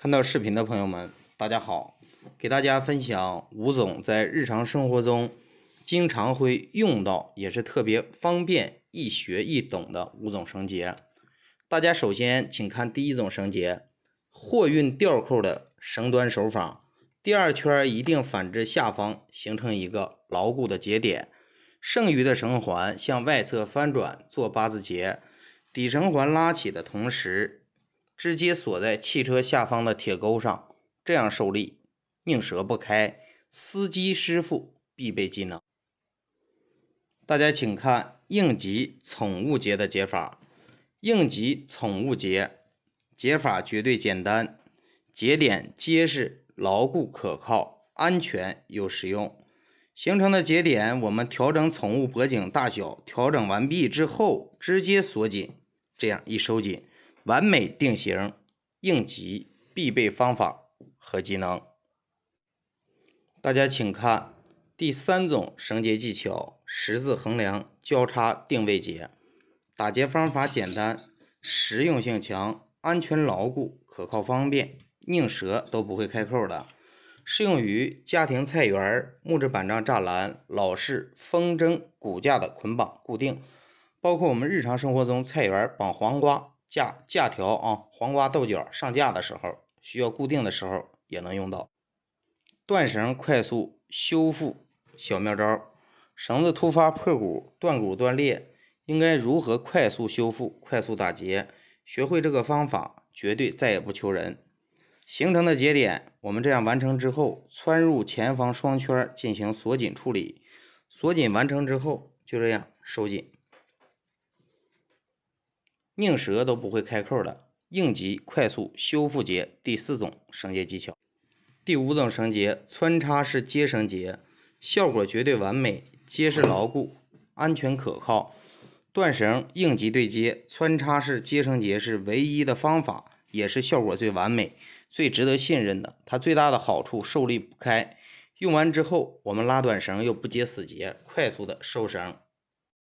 看到视频的朋友们，大家好！给大家分享吴总在日常生活中经常会用到，也是特别方便、易学易懂的五种绳结。大家首先请看第一种绳结——货运吊扣的绳端手法。第二圈一定反至下方，形成一个牢固的节点。剩余的绳环向外侧翻转做八字结，底绳环拉起的同时。直接锁在汽车下方的铁钩上，这样受力，拧折不开。司机师傅必备技能。大家请看应急宠物节的解法。应急宠物节解法绝对简单，节点结实牢固可靠，安全又实用。形成的节点，我们调整宠物脖颈大小，调整完毕之后直接锁紧，这样一收紧。完美定型，应急必备方法和技能。大家请看第三种绳结技巧——十字横梁交叉定位结。打结方法简单，实用性强，安全牢固，可靠方便，拧折都不会开扣的。适用于家庭菜园、木质板障栅栏、老式风筝骨架的捆绑固定，包括我们日常生活中菜园绑黄瓜。架架条啊，黄瓜豆角上架的时候，需要固定的时候也能用到。断绳快速修复小妙招：绳子突发破骨、断骨、断裂，应该如何快速修复？快速打结，学会这个方法，绝对再也不求人。形成的节点，我们这样完成之后，穿入前方双圈进行锁紧处理。锁紧完成之后，就这样收紧。拧舌都不会开扣的应急快速修复结第四种绳结技巧，第五种绳结穿插式接绳结，效果绝对完美，结实牢固，安全可靠。断绳应急对接，穿插式接绳结是唯一的方法，也是效果最完美、最值得信任的。它最大的好处受力不开，用完之后我们拉短绳又不结死结，快速的收绳。